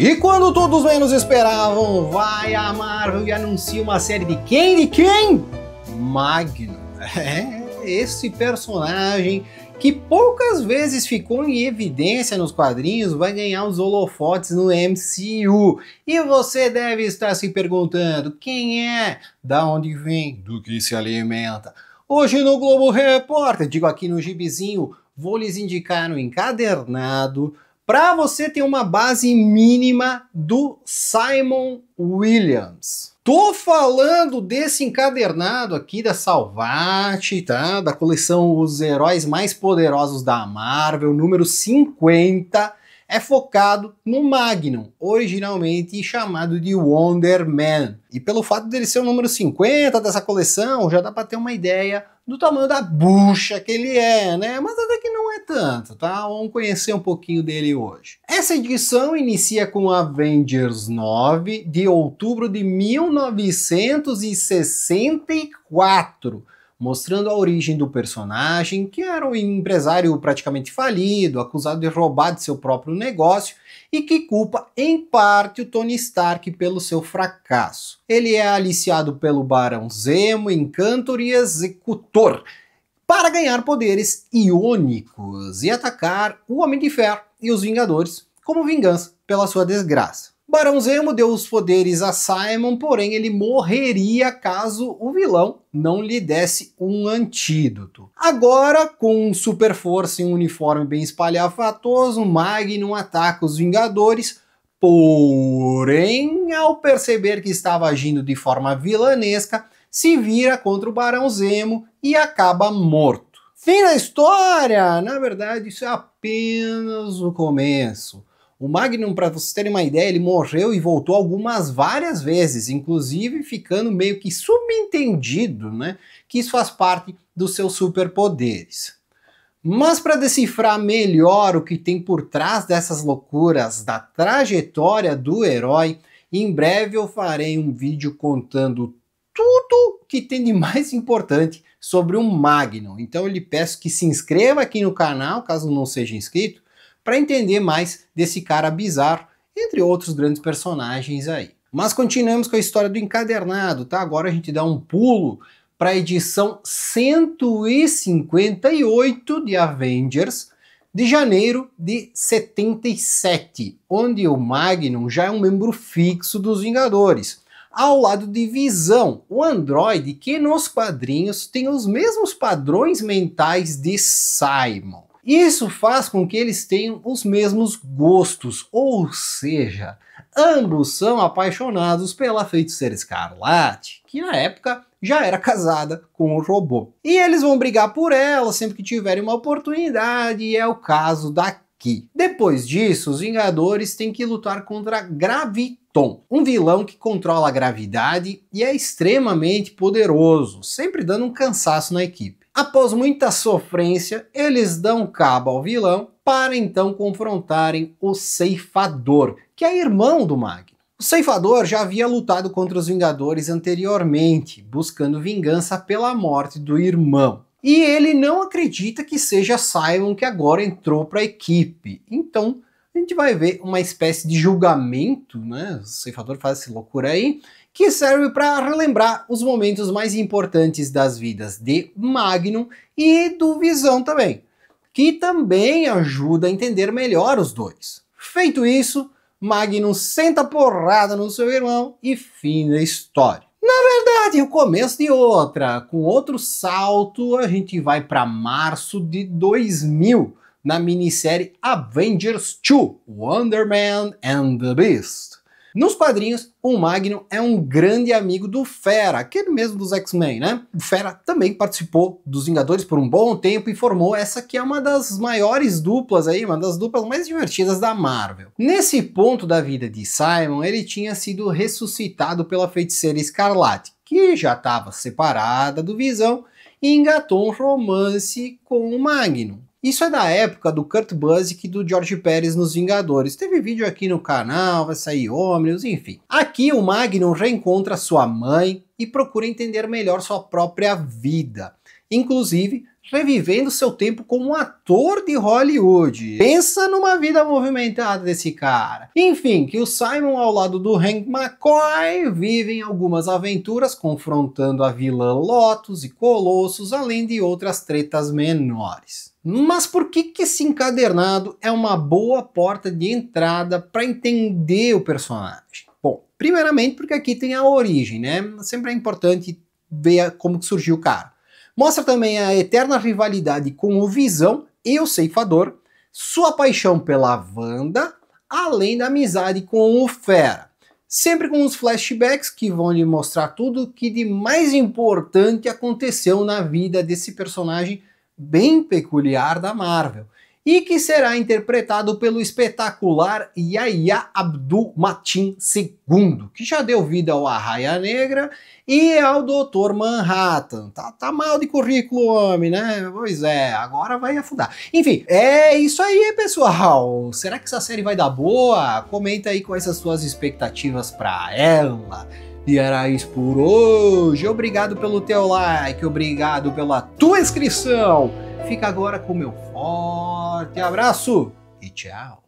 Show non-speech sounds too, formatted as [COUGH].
E quando todos menos esperavam, vai a Marvel e anuncia uma série de quem? De quem? Magno. [LAUGHS] É, esse personagem que poucas vezes ficou em evidência nos quadrinhos, vai ganhar os holofotes no MCU. E você deve estar se perguntando, quem é? Da onde vem? Do que se alimenta? Hoje no Globo Repórter, digo aqui no gibizinho, vou lhes indicar no encadernado para você ter uma base mínima do Simon Williams. Tô falando desse encadernado aqui da Salvati, tá? Da coleção Os Heróis Mais Poderosos da Marvel, número 50 é focado no Magnum, originalmente chamado de Wonder Man. E pelo fato dele ser o número 50 dessa coleção, já dá para ter uma ideia do tamanho da bucha que ele é, né? Mas até que não é tanto, tá? Vamos conhecer um pouquinho dele hoje. Essa edição inicia com Avengers 9 de outubro de 1964 mostrando a origem do personagem, que era um empresário praticamente falido, acusado de roubar de seu próprio negócio e que culpa em parte o Tony Stark pelo seu fracasso. Ele é aliciado pelo Barão Zemo, Encantor e Executor para ganhar poderes iônicos e atacar o Homem de Ferro e os Vingadores como vingança pela sua desgraça. Barão Zemo deu os poderes a Simon, porém ele morreria caso o vilão não lhe desse um antídoto. Agora, com super força e um uniforme bem espalhafatoso, Magnum ataca os Vingadores, porém, ao perceber que estava agindo de forma vilanesca, se vira contra o Barão Zemo e acaba morto. Fim da história! Na verdade, isso é apenas o começo. O Magnum, para vocês terem uma ideia, ele morreu e voltou algumas várias vezes, inclusive ficando meio que subentendido, né, que isso faz parte dos seus superpoderes. Mas para decifrar melhor o que tem por trás dessas loucuras da trajetória do herói, em breve eu farei um vídeo contando tudo que tem de mais importante sobre o Magnum. Então eu lhe peço que se inscreva aqui no canal, caso não seja inscrito, para entender mais desse cara bizarro, entre outros grandes personagens aí. Mas continuamos com a história do encadernado, tá? Agora a gente dá um pulo para a edição 158 de Avengers, de janeiro de 77, onde o Magnum já é um membro fixo dos Vingadores, ao lado de Visão, o androide que nos quadrinhos tem os mesmos padrões mentais de Simon. Isso faz com que eles tenham os mesmos gostos, ou seja, ambos são apaixonados pela feiticeira escarlate, que na época já era casada com o robô. E eles vão brigar por ela sempre que tiverem uma oportunidade, e é o caso daqui. Depois disso, os Vingadores têm que lutar contra Graviton, um vilão que controla a gravidade e é extremamente poderoso, sempre dando um cansaço na equipe. Após muita sofrência, eles dão cabo ao vilão para então confrontarem o Ceifador, que é irmão do Magno. O Ceifador já havia lutado contra os Vingadores anteriormente, buscando vingança pela morte do irmão. E ele não acredita que seja Simon que agora entrou para a equipe, então a gente vai ver uma espécie de julgamento, né? O ceifador faz essa loucura aí, que serve para relembrar os momentos mais importantes das vidas de Magnum e do Visão também, que também ajuda a entender melhor os dois. Feito isso, Magnum senta porrada no seu irmão e fim da história. Na verdade, o começo de outra. Com outro salto, a gente vai para março de 2000, na minissérie Avengers 2 Wonder Man and the Beast. Nos quadrinhos, o Magnum é um grande amigo do Fera, aquele mesmo dos X-Men, né? O Fera também participou dos Vingadores por um bom tempo e formou essa que é uma das maiores duplas aí, uma das duplas mais divertidas da Marvel. Nesse ponto da vida de Simon, ele tinha sido ressuscitado pela feiticeira Escarlate, que já estava separada do Visão e engatou um romance com o Magnum. Isso é da época do Kurt Busiek e do George Pérez nos Vingadores. Teve vídeo aqui no canal, vai sair ônibus, enfim. Aqui o Magnum reencontra sua mãe e procura entender melhor sua própria vida. Inclusive, revivendo seu tempo como ator de Hollywood. Pensa numa vida movimentada desse cara. Enfim, que o Simon ao lado do Hank McCoy vivem algumas aventuras confrontando a vilã Lotus e Colossus, além de outras tretas menores. Mas por que, que esse encadernado é uma boa porta de entrada para entender o personagem? Bom, primeiramente porque aqui tem a origem, né? Sempre é importante ver como que surgiu o cara. Mostra também a eterna rivalidade com o Visão e o Ceifador, sua paixão pela Wanda, além da amizade com o Fera. Sempre com uns flashbacks que vão lhe mostrar tudo o que de mais importante aconteceu na vida desse personagem bem peculiar da Marvel e que será interpretado pelo espetacular Yahya Abdul Matin II, que já deu vida ao Arraia Negra e ao Doutor Manhattan. Tá, tá mal de currículo, homem, né? Pois é, agora vai afundar. Enfim, é isso aí, pessoal. Será que essa série vai dar boa? Comenta aí quais as suas expectativas para ela. E era isso por hoje. Obrigado pelo teu like, obrigado pela tua inscrição. Fica agora com o meu fone forte abraço e tchau!